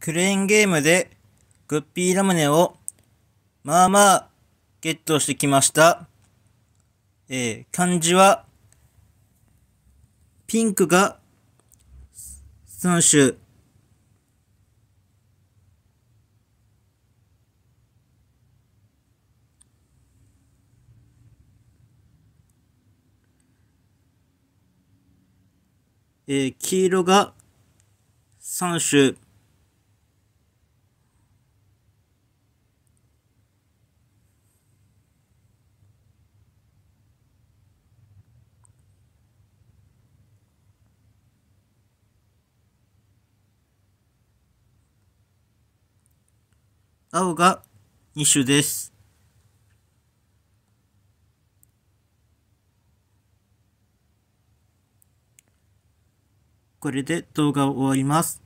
クレーンゲームでグッピーラムネをまあまあゲットしてきました。えー、漢字はピンクが3種えー、黄色が3種青が2種です。これで動画を終わります。